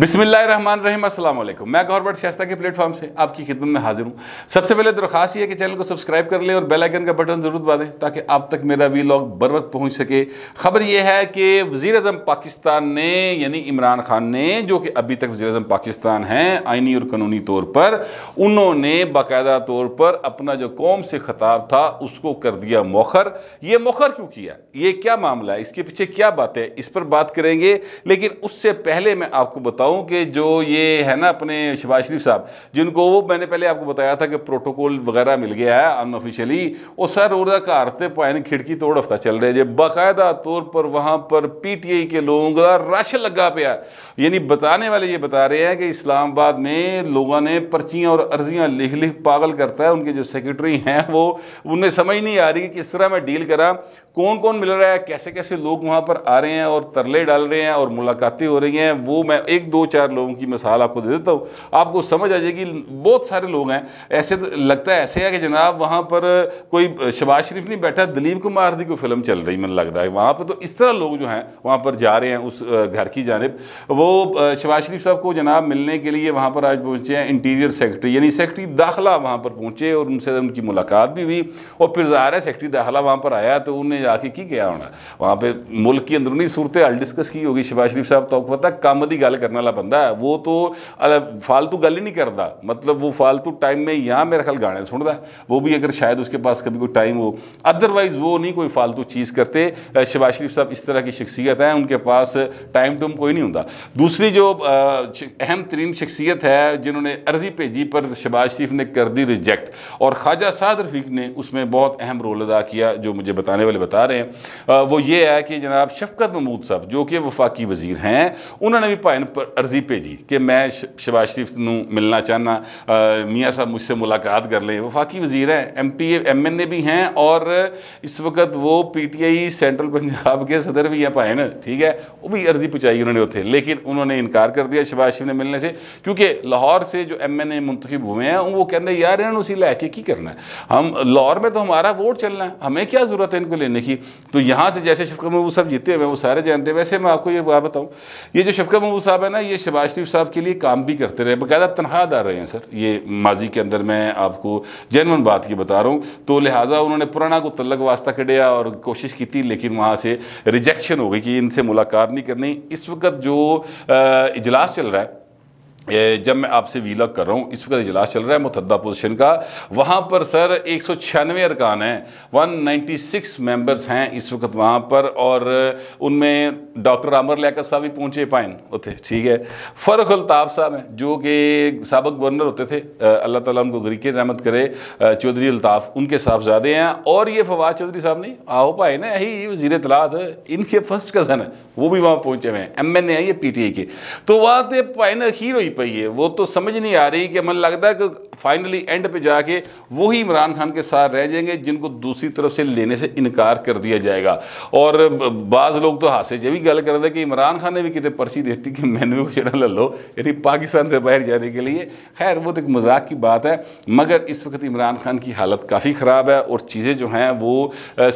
बिसमीम अल्लाम मैं गौरबट सियास्ता के प्लेटफॉर्म से आपकी खिदमत में हाजिर हूँ सबसे पहले दरख्वास्त तो है कि चैनल को सब्सक्राइब कर लें और बेल आइकन का बटन ज़रूर दबा दें ताकि आप तक मेरा वी लॉग बर वक्त पहुँच सके खबर यह है कि वज़ी अजम पाकिस्तान ने यानी इमरान खान ने जो कि अभी तक वज़ी अजम पाकिस्तान हैं आइनी और कानूनी तौर पर उन्होंने बाकायदा तौर पर अपना जो कौम से खताब था उसको कर दिया मौखर ये मौखर क्यों किया ये क्या मामला है इसके पीछे क्या बात है इस पर बात करेंगे लेकिन उससे पहले मैं आपको बता बताऊं कि जो ये है ना अपने शबाज शरीफ साहब जिनको वो मैंने पहले आपको बताया था कि प्रोटोकॉल वगैरह मिल गया है अनऑफिशियली वो सर और का से पायन खिड़की तोड़ हफ्ता चल रहे हैं बाकायदा तौर पर वहाँ पर पी टी आई के लोगों का रश लगा पाया यानी बताने वाले ये बता रहे हैं कि इस्लामाबाद में लोगों ने पर्चियाँ और अर्जियाँ लिख लिख पागल करता है उनके जो सेक्रेटरी हैं वो उन्हें समझ नहीं आ रही कि किस तरह मैं डील करा कौन कौन मिल रहा है कैसे कैसे लोग वहाँ पर आ रहे हैं और तरले डाल रहे हैं और मुलाकातें हो रही हैं वो मैं एक दो चार लोगों की मिसाल आपको दे देता हूँ आपको समझ आ जाएगी बहुत सारे लोग हैं ऐसे तो लगता है ऐसे है कि जनाब वहाँ पर कोई शबाज शरीफ नहीं बैठा दिलीप कुमार की कोई फिल्म चल रही मन लगता है वहाँ पर तो इस तरह लोग जो हैं वहाँ पर जा रहे हैं उस घर की जानब वो शबाज शरीफ साहब को जनाब मिलने के लिए वहाँ पर आज पहुँचे हैं इंटीरियर सेक्रेटरी यानी सेक्रेटरी दाखिला वहाँ पर पहुँचे और उनसे उनकी मुलाकात भी हुई और फिर ज़ाहिर है सेक्रेटरी दाखिला वहाँ पर आया तो उन्हें जाके की क्या होना वहाँ पर मुल्क की अंदरूनी सूरत डिस्कस की होगी शबाज शरीफ साहब तो पता कम की गल करना वाला बंदा है वो तो फालतू गल ही नहीं करता मतलब वो फालतू टाइम में यहाँ मेरा ख्याल गाने सुनता है वो भी अगर शायद उसके पास कभी कोई टाइम हो अदरवाइज़ वो नहीं कोई फालतू चीज़ करते शबाज शरीफ साहब इस तरह की शख्सियत हैं उनके पास टाइम टूम कोई नहीं होता दूसरी जो अहम तरीन शख्सियत है जिन्होंने अर्जी भेजी पर शबाज शरीफ ने कर दी रिजेक्ट और ख्वाजा साद रफीक ने उसमें बहुत अहम रोल अदा किया जो मुझे बताने वाले बता रहे हैं वो ये है कि जनाब शफकत महमूद साहब जो कि वफाकी वजीर हैं उन्होंने भी भाई अर्जी भेजी कि मैं शबाज शरीफ न मिलना चाहना मियाँ साहब मुझसे मुलाकात कर लें वफाकी वजीर हैं M P M N A भी हैं और इस वक्त वो P T I central Punjab के सदर भी हैं न ठीक है वो भी अर्जी पहुँचाई उन्होंने उतने लेकिन उन्होंने इनकार कर दिया शबाज शरीफ ने मिलने से क्योंकि लाहौर से जो एम एन ए मुंतखब हुए हैं वो कहते हैं यार इन्होंने उसी लैके की करना है हम लाहौर में तो हमारा वोट चलना है हमें क्या ज़रूरत है इनको लेने की तो यहाँ से जैसे शफका महबूब साहब जीते हुए वो सारे जानते हैं वैसे मैं आपको ये बात बताऊँ ये जो शफका महबूब साहब है ना ये शबाज शरीफ साहब के लिए काम भी करते रहे बाकायदा तनख्वाह दार रहे हैं सर ये माजी के अंदर मैं आपको जैनवन बात की बता रहा हूँ तो लिहाजा उन्होंने पुराना को तलक वास्ता कटिया और कोशिश की थी लेकिन वहाँ से रिजेक्शन हो गई कि इनसे मुलाकात नहीं करनी इस वक्त जो इजलास चल रहा है जब मैं आपसे वीलॉग कर रहा हूँ इस वक्त इजलास चल रहा है मुतदा पोजीशन का वहाँ पर सर एक सौ छियानवे अरकान हैं वन नाइन्टी सिक्स मेम्बर्स हैं इस वक्त वहाँ पर और उनमें डॉक्टर अमर लियाकत साहब भी पहुँचे पाइन उत ठीक है फ़र्क अलताफ़ साहब हैं जो कि सबक गवर्नर होते थे अल्लाह ताला उनको गरीके रहमत करे चौधरी अलताफ़ उनके साहबजादे हैं और ये फवाद चौधरी साहब नहीं आओ पाए ना यही वजी तलात इनके फर्स्ट कज़न है वो भी वहाँ पहुँचे हुए हैं एम एन ए है ये पी टी आई के तो वहाँ पे ना अखीर हुई पई है वो तो समझ नहीं आ रही कि मन लगता है कि फाइनली एंड पे जाके वही इमरान खान के साथ रह जाएंगे जिनको दूसरी तरफ से लेने से इनकार कर दिया जाएगा और बाज़ लोग तो हादसे से भी गल करते कि इमरान खान ने भी कितने पर्ची देती कि मैंने भी कुछ ले लो यानी पाकिस्तान से बाहर जाने के लिए खैर वो तो एक मजाक की बात है मगर इस वक्त इमरान खान की हालत काफ़ी ख़राब है और चीज़ें जो हैं वो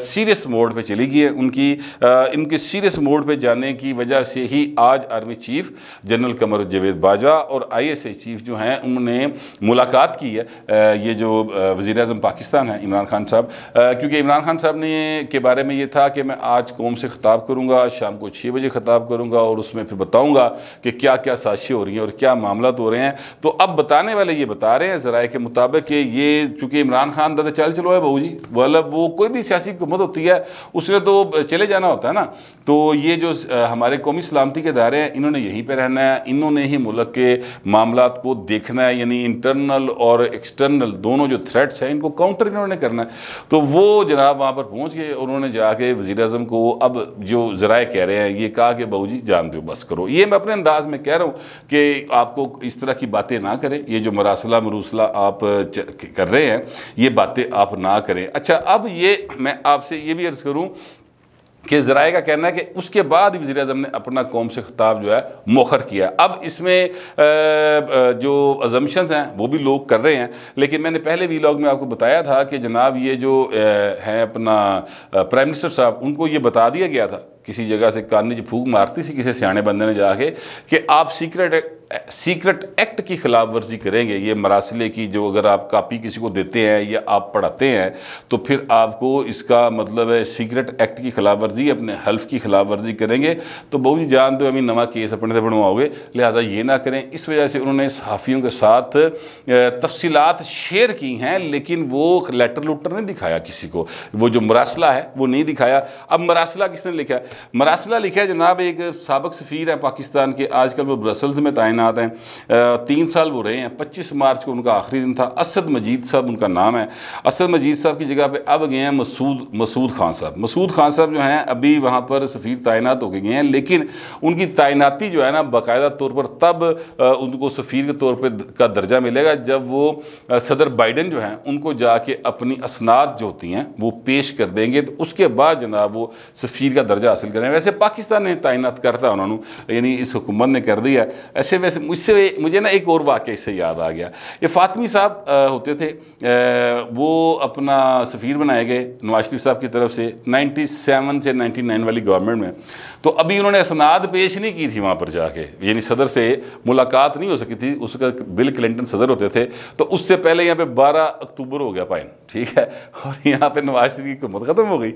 सीरियस मोड पर चली गई है उनकी इनके सीरियस मोड पर जाने की वजह से ही आज army chief general Qamar Javed Bajwa और आईएसए चीफ जो हैं उनने मुलाकात की है ये जो वज़ी अजम पाकिस्तान हैं इमरान खान साहब क्योंकि इमरान खान साहब ने के बारे में ये था कि मैं आज कौम से ख़ताब करूँगा शाम को छः बजे ख़ताब करूँगा और उसमें फिर बताऊँगा कि क्या क्या साजिशें हो रही हैं और क्या मामला हो रहे हैं तो अब बताने वाले ये बता रहे हैं ज़राए के मुताबिक कि ये चूँकि इमरान खान दादा चल चलो है बहू जी मतलब वो कोई भी सियासी हुकूमत होती है उसने तो चले जाना होता है ना तो ये जो हमारे कौमी सलामती के इदारे हैं इन्होंने यहीं पर रहना है इन्होंने ही मुल्क के मामला को देखना है यानी इंटरनल और एक्सटर्नल दोनों जो थ्रेट्स हैं इनको काउंटर इन्होंने करना है तो वो जनाब वहाँ पर पहुँच गए उन्होंने जाके वज़ी अजम को अब जो ज़राए कह रहे हैं ये कहा कि बहू जी जान दो बस करो ये मैं अपने अंदाज में कह रहा हूँ कि आपको इस तरह की बातें ना करें ये जो मरासला मरूसला आप कर रहे हैं ये बातें आप ना करें अच्छा अब ये मैं आपसे ये भी अर्ज़ करूँ कि जराए का कहना है कि उसके बाद वजी अजम ने अपना कौम से खिताब जो है मोखर किया अब इसमें जो अजम्पन्स हैं वो भी लोग कर रहे हैं लेकिन मैंने पहले भी लॉग में आपको बताया था कि जनाब ये जो हैं अपना प्राइम मिनिस्टर साहब उनको ये बता दिया गया था किसी जगह से कानी जी जो फूक मारती थी किसी सियाने बंदे ने जाके कि आप सीक्रेट सीक्रेट एक्ट की खिलाफ वर्जी करेंगे ये मरासले की जो अगर आप कापी किसी को देते हैं या आप पढ़ाते हैं तो फिर आपको इसका मतलब है सीक्रेट एक्ट की खिलाफ वर्जी अपने हल्फ की खिलाफ वर्जी करेंगे तो बहू जी जान दो अभी नवा केस अपने से बनवाओगे लिहाजा ये ना करें इस वजह से उन्होंने सहाफ़ियों के साथ तफसीत शेयर की हैं लेकिन वो लेटर लुटर नहीं दिखाया किसी को वो जो मरासला है वो नहीं दिखाया अब मरासला किसने लिखा है मरासला लिखा है जनाब एक सबक सफ़ीर है पाकिस्तान के आजकल वो ब्रसल्स में तैन तैनात हैं तीन साल वो रहे हैं पच्चीस मार्च को उनका आखिरी दिन था असद मजीद साहब उनका नाम है असद मजीद साहब की जगह पर अब गए हैं मसूद मसूद खान साहब मसूद खान साहब जो हैं अभी वहाँ पर सफ़ीर तैनात हो गए हैं लेकिन उनकी तैनाती जो है ना बाकायदा तौर पर तब उनको सफ़ीर के तौर पर का दर्जा मिलेगा जब वो सदर बाइडन जो हैं उनको जाके अपनी असनाद जो होती हैं वो पेश कर देंगे तो उसके बाद जनाब वो सफ़ीर का दर्जा हासिल करें वैसे पाकिस्तान ने तैनात करता उन्होंने यानी इस हुकूमत ने कर दिया ऐसे में वैसे मुझसे मुझे ना एक और वाक्य इससे याद आ गया ये फातमी साहब होते थे आ, वो अपना सफ़ीर बनाए गए नवाज शरीफ साहब की तरफ से 97 से 99 वाली गवर्नमेंट में तो अभी उन्होंने असनाद पेश नहीं की थी वहाँ पर जाके यानी सदर से मुलाकात नहीं हो सकी थी उसका बिल क्लिंटन सदर होते थे तो उससे पहले यहाँ पे 12 अक्टूबर हो गया पाइन ठीक है और यहाँ पे नवाज शरीफ की हुकूमत खत्म हो गई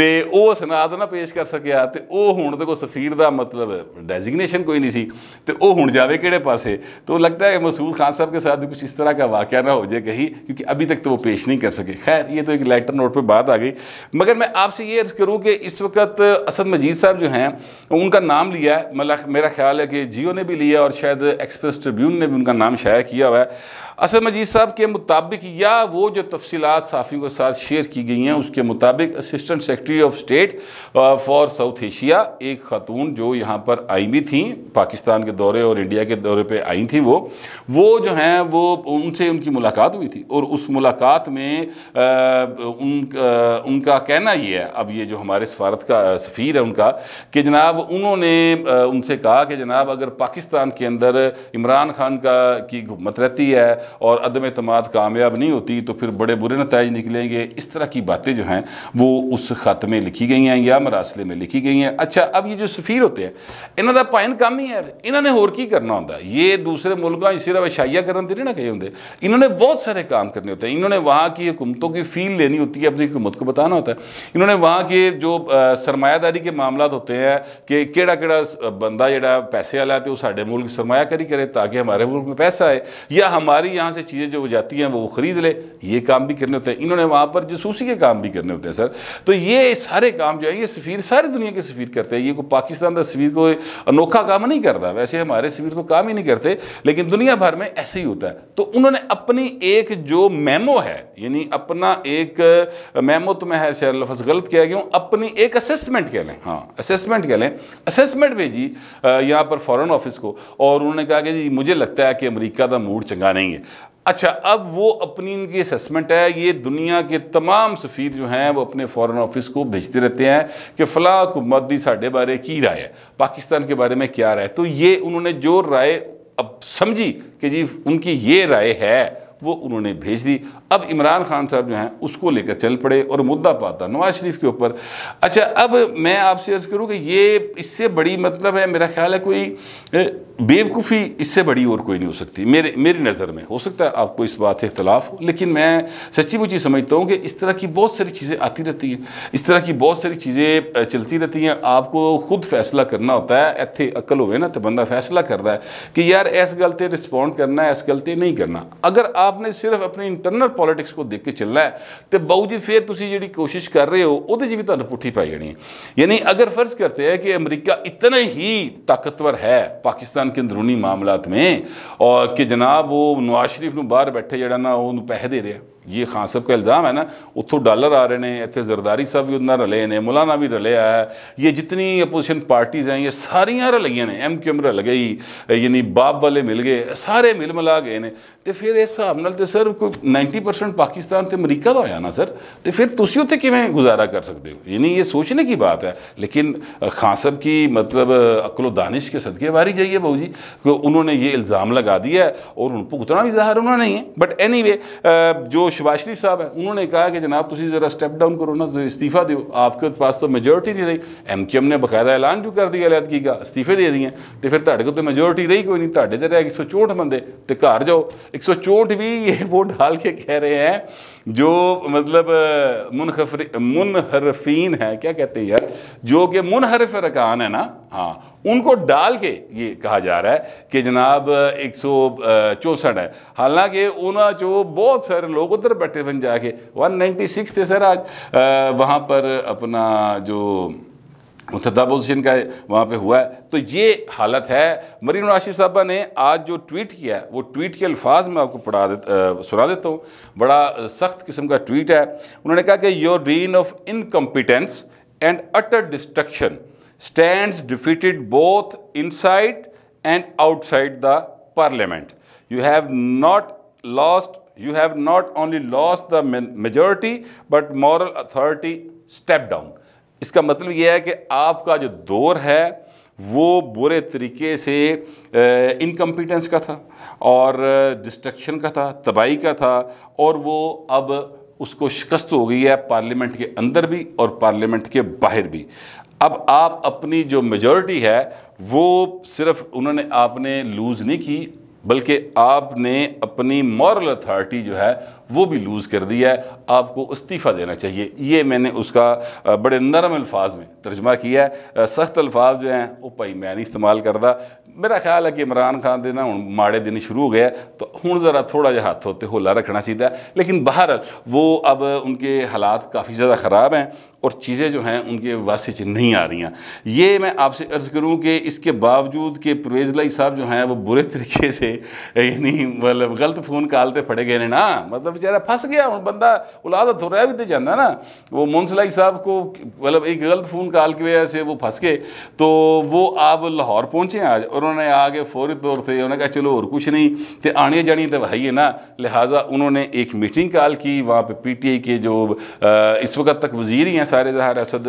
तो वो असनाद ना पेश कर सकिया तो वो हूँ देखो सफीर का मतलब डेजिग्नेशन कोई नहीं सी तो वो हूँ जावे किड़े पास तो लगता है मसूद खान साहब के साथ भी कुछ इस तरह का वाक्य ना हो जाए कहीं क्योंकि अभी तक तो वो पेश नहीं कर सके खैर ये तो एक लेटर नोट पर बात आ गई मगर मैं आपसे ये अर्ज़ करूँ कि इस वक्त असद मजीद साहब जो हैं हैं उनका नाम लिया है मतलब मेरा ख्याल है कि जियो ने भी लिया और शायद एक्सप्रेस ट्रिब्यून ने भी उनका नाम शाया किया हुआ है असद मजीद साहब के मुताबिक या वो जो तफसीत साफियों के साथ शेयर की गई हैं उसके मुताबिक assistant secretary of state for South Asia एक खातून जो यहाँ पर आई भी थी पाकिस्तान के दौरे और इंडिया के दौरे पर आई थी वो वो जो हैं वो उनसे उनकी मुलाकात हुई थी और उस मुलाकात में आ, उन, आ, उनका कहना ये है अब ये जो हमारे सफारत का सफ़ीर है उनका कि कि जनाब उन्होंने उनसे कहा कि जनाब अगर पाकिस्तान के अंदर इमरान खान का की हुकूमत रहती है और अदम अतमाद कामयाब नहीं होती तो फिर बड़े बुरे नतज निकलेंगे इस तरह की बातें जो हैं वो उस खत में लिखी गई हैं या मरासले में लिखी गई हैं अच्छा अब ये जो सफ़ीर होते हैं इन्हों का पाइन काम ही है इन्होंने होर की करना होंगे ये दूसरे मुल्कों सिर्फ अशाइया करने नहीं ना कहे होंगे इन्होंने बहुत सारे काम करने होते हैं इन्होंने वहाँ की हुकूमतों की फील लेनी होती है अपनी हुकूमत को बताना होता है इन्होंने वहाँ के जो सरमायादारी के मामला होते हैं हैं कि केड़ा केड़ा बंदा जरा पैसे वाला तो साढ़े मुल्क सरमाया करी करे ताकि हमारे मुल्क में पैसा आए या हमारी यहाँ से चीज़ें जो जाती हैं वो ख़रीद ले ये काम भी करने होते हैं इन्होंने वहाँ पर जसूसी के काम भी करने होते हैं सर तो ये सारे काम जो है ये सफ़ीर सारी दुनिया के सफ़ीर करते हैं ये कोई पाकिस्तान का सफ़ीर कोई अनोखा काम नहीं करता वैसे हमारे सफ़ीर तो काम ही नहीं करते लेकिन दुनिया भर में ऐसे ही होता है तो उन्होंने अपनी एक जो मेमो है यानी अपना एक मेमो तो मैं शायद लफ्ज़ गलत किया गया हूँ अपनी एक असेसमेंट कह लें हाँ असेसमेंट असेसमेंट कह लें असेसमेंट भेजी यहाँ पर फॉरेन ऑफिस को और उन्होंने कहा कि जी मुझे लगता है कि अमेरिका का मूड चंगा नहीं है अच्छा अब वो अपनी इनकी असेसमेंट है ये दुनिया के तमाम सफ़ीर जो हैं वो अपने फॉरेन ऑफिस को भेजते रहते हैं कि फला हुकूमत दी साढ़े बारे की राय है पाकिस्तान के बारे में क्या राय तो ये उन्होंने जो राय अब समझी कि जी उनकी ये राय है वो उन्होंने भेज दी अब इमरान खान साहब जो हैं उसको लेकर चल पड़े और मुद्दा पाता नवाज शरीफ के ऊपर अच्छा अब मैं आपसे अर्ज़ करूँ कि ये इससे बड़ी मतलब है मेरा ख्याल है कोई बेवकूफ़ी इससे बड़ी और कोई नहीं हो सकती मेरे मेरी नज़र में हो सकता है आपको इस बात से इख्तलाफ हो लेकिन मैं सच्ची मुची समझता हूँ कि इस तरह की बहुत सारी चीज़ें आती रहती हैं इस तरह की बहुत सारी चीज़ें चलती रहती हैं आपको खुद फैसला करना होता है इतने अकल गए ना तो बंदा फैसला करता है कि यार इस गलते रिस्पोंड करना है इस गलते नहीं करना अगर आप ਆਪਨੇ ਸਿਰਫ ਆਪਣੀ ਇੰਟਰਨਲ ਪੋਲਿਟਿਕਸ ਕੋ ਦੇਖ ਕੇ ਚੱਲਣਾ ਹੈ ਤੇ ਬਾਊ ਜੀ ਫਿਰ ਤੁਸੀਂ ਜਿਹੜੀ ਕੋਸ਼ਿਸ਼ ਕਰ ਰਹੇ ਹੋ ਉਹਦੇ 'ਚ ਵੀ ਤੁਹਾਨੂੰ ਪੁੱਠੀ ਪਾਈ ਜਾਣੀ ਹੈ ਯਾਨੀ ਅਗਰ ਫਰਜ਼ ਕਰਤੇ ਹੈ ਕਿ ਅਮਰੀਕਾ ਇਤਨਾ ਹੀ ਤਾਕਤਵਰ ਹੈ ਪਾਕਿਸਤਾਨ ਕੇ ਅੰਦਰੂਨੀ ਮਾਮਲਾਤ ਮੇਂ ਔਰ ਕਿ ਜਨਾਬ ਉਹ ਨਵਾਜ਼ ਸ਼ਰੀਫ ਨੂੰ ਬਾਹਰ ਬੈਠੇ ਜਿਹੜਾ ਨਾ ਉਹਨੂੰ ਪੈਸੇ ਦੇ ਰਿਹਾ ये खान साहब का इल्ज़ाम है ना उतो डालर आ रहे हैं इतने जरदारी साहब भी उतना रले ने मौलाना भी रले है ये जितनी अपोजिशन पार्टीज़ हैं ये सारिया रलिया ने एम क्यूम रल गई यानी बाप वाले मिल गए सारे मिल मिला गए हैं तो फिर इस हिसाब ना सर कोई नाइनटी परसेंट पाकिस्तान तो अमरीका का होना सर तो फिर तुम उत्तर किमें गुजारा कर सकते हो यानी ये सोचने की बात है लेकिन खान साहब की मतलब अकलो दानिश के सदके बारी जाइए बहू जी उन्होंने ये इल्ज़ाम लगा दिया है और हूँ भुगतना भी जहर उन्होंने ही है बट एनी वे जो ਸ਼ਬਾਸ਼ ਸ਼ਰੀਫ ਸਾਹਿਬ ਹੈ ਉਹਨਾਂ ਨੇ ਕਿਹਾ ਕਿ ਜਨਾਬ ਤੁਸੀਂ ਜ਼ਰਾ ਸਟੈਪ ਡਾਊਨ ਕਰੋ ਨਾ ਤੁਸੀਂ ਅਸਤੀਫਾ ਦਿਓ ਆਪਕੇ ਪਾਸ ਤਾਂ ਮੈਜੋਰਟੀ ਨਹੀਂ ਰਹੀ ਐਮਕੇਐਮ ਨੇ ਬਕਾਇਦਾ ਐਲਾਨ ਜੂ ਕਰ ਦਿਆ ਲੈਦਗੀ ਦਾ ਅਸਤੀਫੇ ਦੇ ਦਈਏ ਤੇ ਫਿਰ ਤੁਹਾਡੇ ਕੋਲ ਤਾਂ ਮੈਜੋਰਟੀ ਰਹੀ ਕੋਈ ਨਹੀਂ ਤੁਹਾਡੇ ਤੇ ਰਹਿ ਗਈ 164 ਬੰਦੇ ਤੇ ਘਰ ਜਾਓ 164 ਵੀ ਇਹ ਵੋਟ ਹਾਲ ਕੇ ਕਹਿ ਰਹੇ ਹੈ जो मतलब मुनखफरी मुनहरफीन है क्या कहते हैं यार जो कि मुनहरफ रकान है ना हाँ उनको डाल के ये कहा जा रहा है कि जनाब एक सौ चौंसठ है हालांकि उन्हें जो बहुत सारे लोग उधर बैठे बन जाके वन नाइन्टी सिक्स थे सर आज वहाँ पर अपना जो मुतदा पोजिशन का वहाँ पे हुआ है तो ये हालत है मरीन राशि साहबा ने आज जो ट्वीट किया है वो ट्वीट के अल्फाज में आपको पढ़ा दे सुना देता हूँ बड़ा सख्त किस्म का ट्वीट है उन्होंने कहा कि your reign of incompetence and utter destruction stand defeated both inside and outside the parliament you have not lost you have not only lost the majority but moral authority step down इसका मतलब यह है कि आपका जो दौर है वो बुरे तरीके से इनकम्पिटेंस का था और डिस्ट्रक्शन का था तबाही का था और वो अब उसको शिकस्त हो गई है पार्लियामेंट के अंदर भी और पार्लियामेंट के बाहर भी अब आप अपनी जो मेजॉरिटी है वो सिर्फ उन्होंने आपने लूज़ नहीं की बल्कि आपने अपनी मॉरल अथॉरिटी जो है वो भी लूज़ कर दिया है आपको इस्तीफ़ा देना चाहिए ये मैंने उसका बड़े नरम अल्फाज में तर्जमा किया है सख्त अल्फाज जो हैं वो भाई मैं नहीं इस्तेमाल करता मेरा ख्याल है कि इमरान खान देना हूँ माड़े दिन शुरू हो गया तो हूँ ज़रा थोड़ा जहा हाथ होते होला रखना चाहिए लेकिन बाहर वो अब उनके हालात काफ़ी ज़्यादा ख़राब हैं और चीज़ें जो हैं उनके वास्ते नहीं आ रही हैं ये मैं आपसे अर्ज़ करूं कि इसके बावजूद कि परवेज़ लाई साहब जो हैं वो बुरे तरीके से यानी मतलब गलत फ़ोन कालते फड़े गए ना मतलब बेचारा फंस गया हूँ बंदा औलाद रहा भी तो जाना ना वो मुंसलाई साहब को मतलब एक गलत फ़ोन कॉल की वजह से वो फंस गए तो वो आप लाहौर पहुँचे आज और उन्होंने आगे फौरी तौर से उन्होंने कहा चलो और कुछ नहीं तो आने जानी तो है ना लिहाजा उन्होंने एक मीटिंग कॉल की वहाँ पर पी टी आई के जो इस वक्त तक वजीर ही हैं सारे जहार असद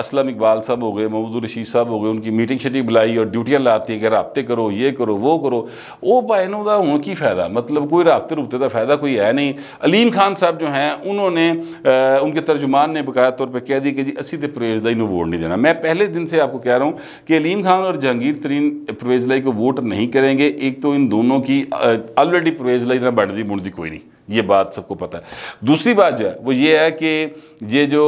असलम इकबाल साहब हो गए महमूद रशीद साहब हो गए उनकी मीटिंग शटिंग बुलाई और ड्यूटियाँ लाती है कि रबते करो ये करो वो करो वो भाई ना हूँ की फ़ायदा मतलब कोई रबते रुबते का फ़ायदा कोई है है नहीं अलीम खान साहब जो हैं उन्होंने उनके तर्जुमान ने बकाया तौर पर कह दी कि जी असी तो परवेजलाई वोट नहीं देना मैं पहले दिन से आपको कह रहा हूँ कि अलीम खान और जहांगीर तरीन परवेजलाई को वोट नहीं करेंगे एक तो इन दोनों की ऑलरेडी परवेजलाई इतना बढ़ती बुढ़ती कोई नहीं ये बात सबको पता है दूसरी बात जो है वो ये है कि ਜੇ ਜੋ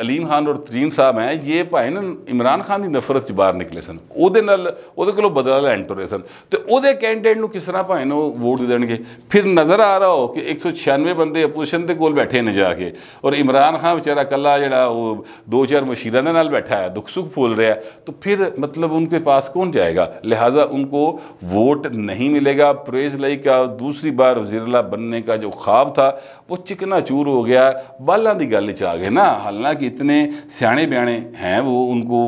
ਅਲੀਮ ਖਾਨ ਔਰ ਤਰੀਨ ਸਾਹਿਬ ਹੈ ਇਹ ਭਾਈ ਨਾ ਇਮਰਾਨ ਖਾਨ ਦੀ ਨਫ਼ਰਤ ਚ ਬਾਹਰ ਨਿਕਲੇ ਸਨ ਉਹਦੇ ਨਾਲ ਉਹਦੇ ਕੋਲੋਂ ਬਦਲਾ ਲੈਣ ਤੁਰੇ ਸਨ ਤੇ ਉਹਦੇ ਕੈਂਡੀਡੇਟ ਨੂੰ ਕਿਸ ਤਰ੍ਹਾਂ ਭਾਈ ਨੂੰ ਵੋਟ ਦੇ ਦੇਣਗੇ ਫਿਰ ਨਜ਼ਰ ਆ ਰਹਾ ਹੋ ਕਿ 196 ਬੰਦੇ ਆਪੋਜੀਸ਼ਨ ਦੇ ਕੋਲ ਬੈਠੇ ਨੇ ਜਾ ਕੇ ਔਰ ਇਮਰਾਨ ਖਾਨ ਵਿਚਾਰਾ ਕੱਲਾ ਜਿਹੜਾ ਉਹ ਦੋ ਚਾਰ ਮਸ਼ੀਰਾਂ ਦੇ ਨਾਲ ਬੈਠਾ ਹੈ ਦੁੱਖ ਸੁੱਖ ਫੋਲ ਰਿਹਾ ਤਾਂ ਫਿਰ ਮਤਲਬ मतलब उनके पास कौन जाएगा लिहाजा उनको वोट नहीं मिलेगा प्रेज लई का दूसरी बार वजीरला बनने का जो ख्वाब था वो चिकना चूर हो गया बाला की गल लालच आ गए ना हालांकि इतने स्याणे ब्याणे हैं वो उनको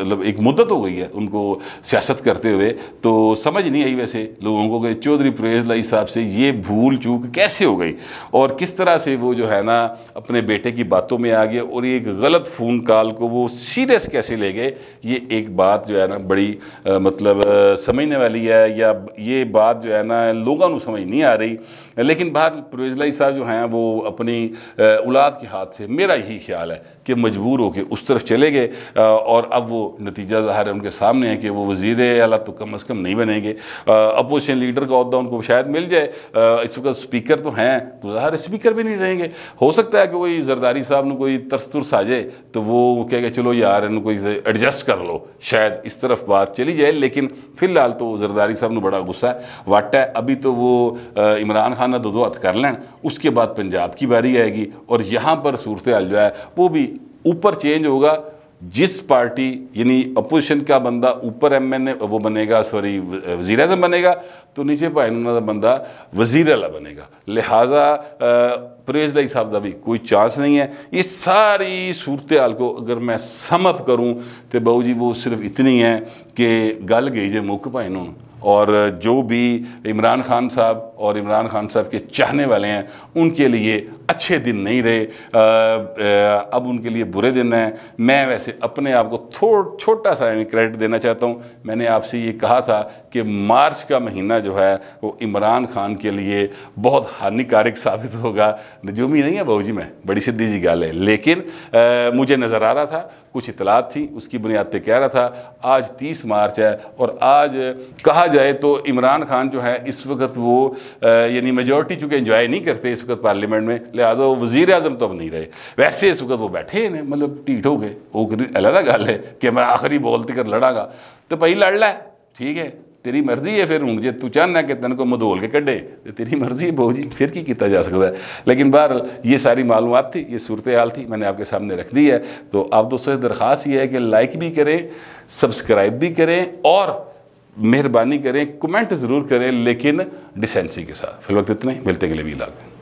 मतलब एक मुद्दत हो गई है उनको सियासत करते हुए तो समझ नहीं आई वैसे लोगों को कि चौधरी प्रेज लाई साहब से ये भूल चूक कैसे हो गई और किस तरह से वो जो है ना अपने बेटे की बातों में आ गए और एक गलत फ़ोन कॉल को वो सीरियस कैसे ले गए ये एक बात जो है ना बड़ी आ, मतलब समझने वाली है या ये बात जो है ना लोगों को समझ नहीं आ रही लेकिन बाहर लाई साहब जो हैं वो अपनी औलाद के हाथ से थे मेरा यही ख्याल है कि मजबूर होकर उस तरफ चले गए और अब वो नतीजा ज़ाहिर है उनके सामने है कि वो वजीर अला तो कम अज़ कम नहीं बनेंगे अपोजिशन लीडर का अहदा उनको शायद मिल जाए इस वक्त स्पीकर तो हैं तो ज़ाहिर स्पीकर भी नहीं रहेंगे हो सकता है कि कोई जरदारी साहब ने कोई तरस तुरस आ जाए तो वो कहेगा चलो यार इनको एडजस्ट कर लो शायद इस तरफ बात चली जाए लेकिन फ़िलहाल तो जरदारी साहब ने बड़ा गुस्सा है वाटा है अभी तो वो इमरान खान दो दो हथ कर लें उसके बाद पंजाब की बारी आएगी और यहाँ पर सूरत सूरत हाल जो है वो भी ऊपर चेंज होगा जिस पार्टी यानी अपोजिशन का बंदा ऊपर एम एन ए वो बनेगा सॉरी वजीर अजम बनेगा तो नीचे भाई उन्होंने बंदा वजीर अला बनेगा लिहाजा परेज लाई साहब का भी कोई चांस नहीं है ये सारी सूरत हाल को अगर मैं समअप करूँ तो बहू जी वो सिर्फ इतनी है कि गल गई जे मुख नून और जो भी इमरान खान साहब और इमरान खान साहब के चाहने वाले हैं उनके लिए अच्छे दिन नहीं रहे आ, आ, अब उनके लिए बुरे दिन हैं मैं वैसे अपने आप को थोड़ा छोटा सा क्रेडिट देना चाहता हूँ मैंने आपसे ये कहा था कि मार्च का महीना जो है वो इमरान खान के लिए बहुत हानिकारक साबित होगा नजूमी नहीं है बहू जी मैं बड़ी सीधी जी गाल है लेकिन आ, मुझे नज़र आ रहा था कुछ इतलात थी उसकी बुनियाद पर कह रहा था आज तीस मार्च है और आज कहा जाए तो इमरान खान जो है इस वक्त वो यानी मेजोरिटी चूँकि इंजॉय नहीं करते इस वक्त पार्लियामेंट में लिहाजा वजीर अजम तो अब नहीं रहे वैसे इस वक्त वो बैठे ने मतलब ढीठ हो गए वो अलहदा गल है कि मैं आखिरी बोल तकर लड़ागा तो भाई लड़ लै ठीक है तेरी मर्जी है फिर हूँ जो तू चाहना कि तेन को मधोल के क्ढे तो तेरी मर्जी है बहू जी फिर की किया जा सकता है लेकिन बहर ये सारी मालूम थी ये सूरत हाल थी मैंने आपके सामने रख दी है तो आप दोस्तों से दरख्वास ये है कि लाइक भी करें सब्सक्राइब भी करें और मेहरबानी करें कमेंट ज़रूर करें लेकिन डिसेंसी के साथ फिर वक्त इतने मिलते के लिए भी लागू